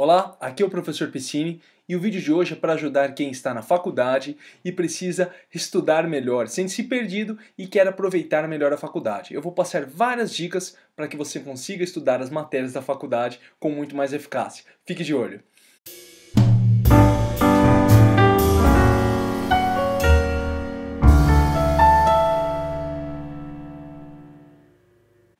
Olá, aqui é o professor Piscine e o vídeo de hoje é para ajudar quem está na faculdade e precisa estudar melhor, sente se perdido e quer aproveitar melhor a faculdade. Eu vou passar várias dicas para que você consiga estudar as matérias da faculdade com muito mais eficácia. Fique de olho.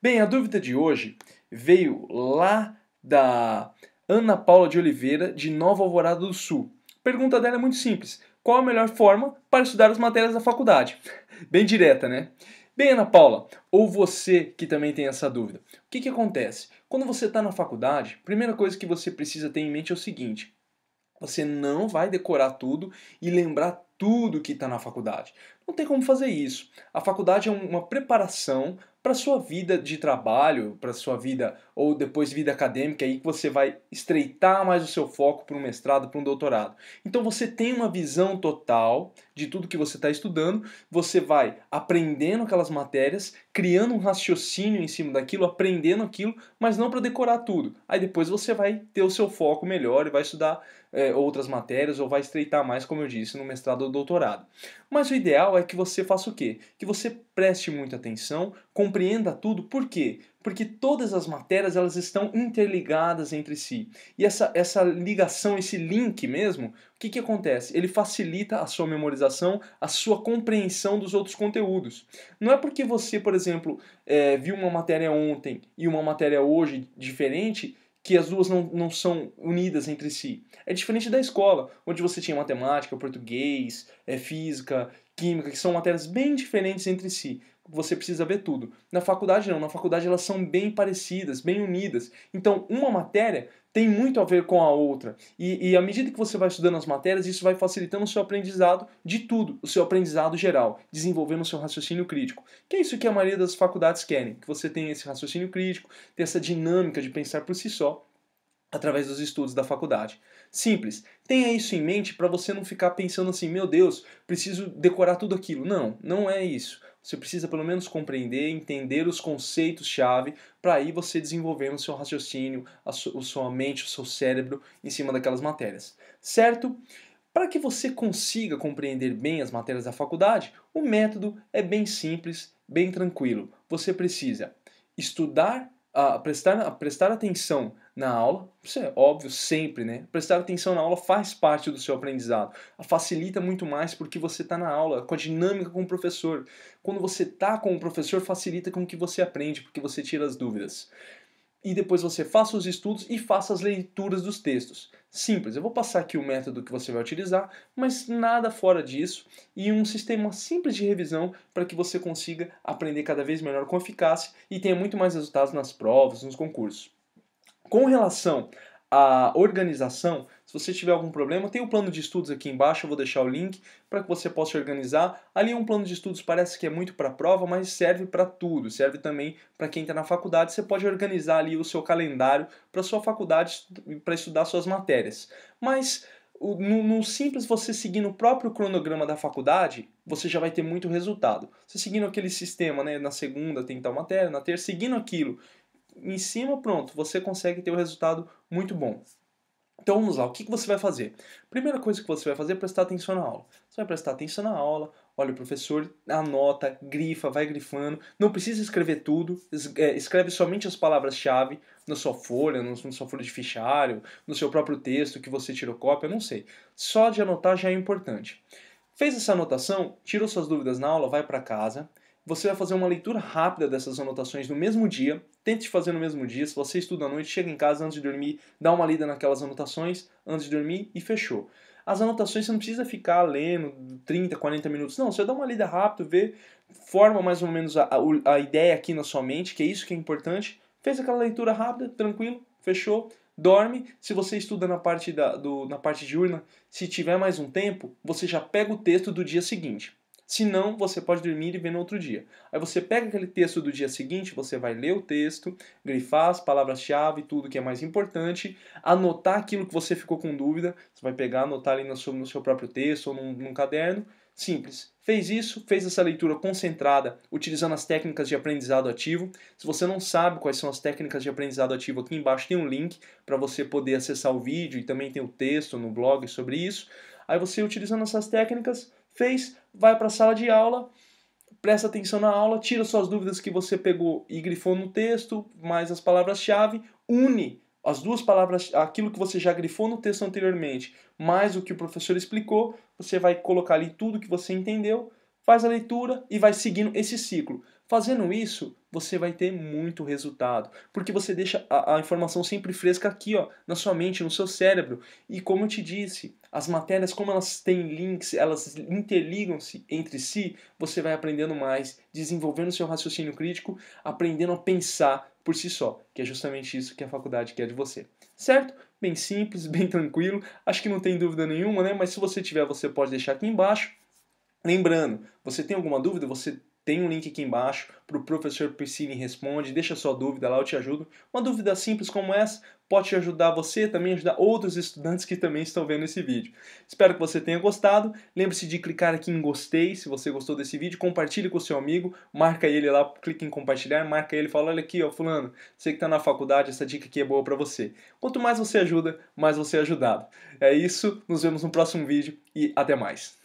Bem, a dúvida de hoje veio lá da Ana Paula de Oliveira, de Nova Alvorada do Sul. A pergunta dela é muito simples: qual a melhor forma para estudar as matérias da faculdade? Bem direta, né? Bem, Ana Paula, ou você que também tem essa dúvida, o que, que acontece? Quando você está na faculdade, a primeira coisa que você precisa ter em mente é o seguinte: você não vai decorar tudo e lembrar tudo que está na faculdade. Não tem como fazer isso. A faculdade é uma preparação para sua vida de trabalho, para sua vida ou depois vida acadêmica, aí que você vai estreitar mais o seu foco para um mestrado, para um doutorado. Então você tem uma visão total de tudo que você está estudando, você vai aprendendo aquelas matérias, criando um raciocínio em cima daquilo, aprendendo aquilo, mas não para decorar tudo. Aí depois você vai ter o seu foco melhor e vai estudar é, outras matérias ou vai estreitar mais, como eu disse, no mestrado ou doutorado. Mas o ideal é que você faça o quê? Que você preste muita atenção, compreenda tudo, por quê? porque todas as matérias elas estão interligadas entre si. E essa, essa ligação, esse link mesmo, o que, que acontece? Ele facilita a sua memorização, a sua compreensão dos outros conteúdos. Não é porque você, por exemplo, é, viu uma matéria ontem e uma matéria hoje diferente que as duas não, não são unidas entre si. É diferente da escola, onde você tinha matemática, português, é, física, química, que são matérias bem diferentes entre si você precisa ver tudo. Na faculdade não, na faculdade elas são bem parecidas, bem unidas. Então, uma matéria tem muito a ver com a outra. E, e à medida que você vai estudando as matérias, isso vai facilitando o seu aprendizado de tudo, o seu aprendizado geral, desenvolvendo o seu raciocínio crítico. Que é isso que a maioria das faculdades querem, que você tenha esse raciocínio crítico, tenha essa dinâmica de pensar por si só através dos estudos da faculdade. Simples. Tenha isso em mente para você não ficar pensando assim, meu Deus, preciso decorar tudo aquilo. Não, não é isso. Você precisa pelo menos compreender, entender os conceitos-chave para aí você desenvolvendo o seu raciocínio, a sua mente, o seu cérebro em cima daquelas matérias, certo? Para que você consiga compreender bem as matérias da faculdade, o método é bem simples, bem tranquilo. Você precisa estudar a prestar, a prestar atenção na aula, isso é óbvio sempre, né? Prestar atenção na aula faz parte do seu aprendizado. Facilita muito mais porque você está na aula, com a dinâmica com o professor. Quando você está com o professor, facilita com que você aprende, porque você tira as dúvidas e depois você faça os estudos e faça as leituras dos textos. Simples, eu vou passar aqui o método que você vai utilizar, mas nada fora disso e um sistema simples de revisão para que você consiga aprender cada vez melhor com eficácia e tenha muito mais resultados nas provas, nos concursos. Com relação a organização. Se você tiver algum problema, tem o um plano de estudos aqui embaixo, eu vou deixar o link para que você possa organizar. Ali um plano de estudos parece que é muito para prova, mas serve para tudo. Serve também para quem está na faculdade, você pode organizar ali o seu calendário para sua faculdade para estudar suas matérias. Mas no, no, simples você seguir no próprio cronograma da faculdade, você já vai ter muito resultado. Você seguindo aquele sistema, né, na segunda tem tal matéria, na terça, seguindo aquilo em cima, pronto, você consegue ter um resultado muito bom. Então vamos lá, o que você vai fazer? Primeira coisa que você vai fazer é prestar atenção na aula. Você vai prestar atenção na aula, olha o professor, anota, grifa, vai grifando. Não precisa escrever tudo, é, escreve somente as palavras-chave na sua folha, na sua folha de fichário, no seu próprio texto que você tirou cópia, não sei. Só de anotar já é importante. Fez essa anotação, tirou suas dúvidas na aula, vai para casa, você vai fazer uma leitura rápida dessas anotações no mesmo dia. Tente fazer no mesmo dia. Se você estuda à noite, chega em casa antes de dormir, dá uma lida naquelas anotações antes de dormir e fechou. As anotações você não precisa ficar lendo 30, 40 minutos. Não, você dá uma lida rápido, vê, forma mais ou menos a, a, a ideia aqui na sua mente, que é isso que é importante. Fez aquela leitura rápida, tranquilo, fechou dorme. Se você estuda na parte, da, do, na parte diurna, se tiver mais um tempo, você já pega o texto do dia seguinte. Se não, você pode dormir e ver no outro dia. Aí você pega aquele texto do dia seguinte, você vai ler o texto, grifar as palavras-chave, tudo que é mais importante, anotar aquilo que você ficou com dúvida, você vai pegar, anotar ali no seu, no seu próprio texto ou num, num caderno. Simples. Fez isso, fez essa leitura concentrada, utilizando as técnicas de aprendizado ativo. Se você não sabe quais são as técnicas de aprendizado ativo, aqui embaixo tem um link para você poder acessar o vídeo e também tem o texto no blog sobre isso. Aí você utilizando essas técnicas, Fez, vai para a sala de aula, presta atenção na aula, tira suas dúvidas que você pegou e grifou no texto, mais as palavras-chave, une as duas palavras, aquilo que você já grifou no texto anteriormente, mais o que o professor explicou, você vai colocar ali tudo que você entendeu, faz a leitura e vai seguindo esse ciclo. Fazendo isso, você vai ter muito resultado, porque você deixa a, a, informação sempre fresca aqui, ó, na sua mente, no seu cérebro. E como eu te disse, as matérias, como elas têm links, elas interligam-se entre si, você vai aprendendo mais, desenvolvendo seu raciocínio crítico, aprendendo a pensar por si só, que é justamente isso que a faculdade quer de você. Certo? Bem simples, bem tranquilo, acho que não tem dúvida nenhuma, né? Mas se você tiver, você pode deixar aqui embaixo. Lembrando, você tem alguma dúvida? Você tem um link aqui embaixo para o professor Piscine Responde. Deixa sua dúvida lá, eu te ajudo. Uma dúvida simples como essa pode ajudar você, também ajudar outros estudantes que também estão vendo esse vídeo. Espero que você tenha gostado. Lembre-se de clicar aqui em gostei se você gostou desse vídeo. Compartilhe com o seu amigo, marca ele lá, clique em compartilhar, marca ele e fala: olha aqui, ó, Fulano, você que está na faculdade, essa dica aqui é boa para você. Quanto mais você ajuda, mais você é ajudado. É isso, nos vemos no próximo vídeo e até mais.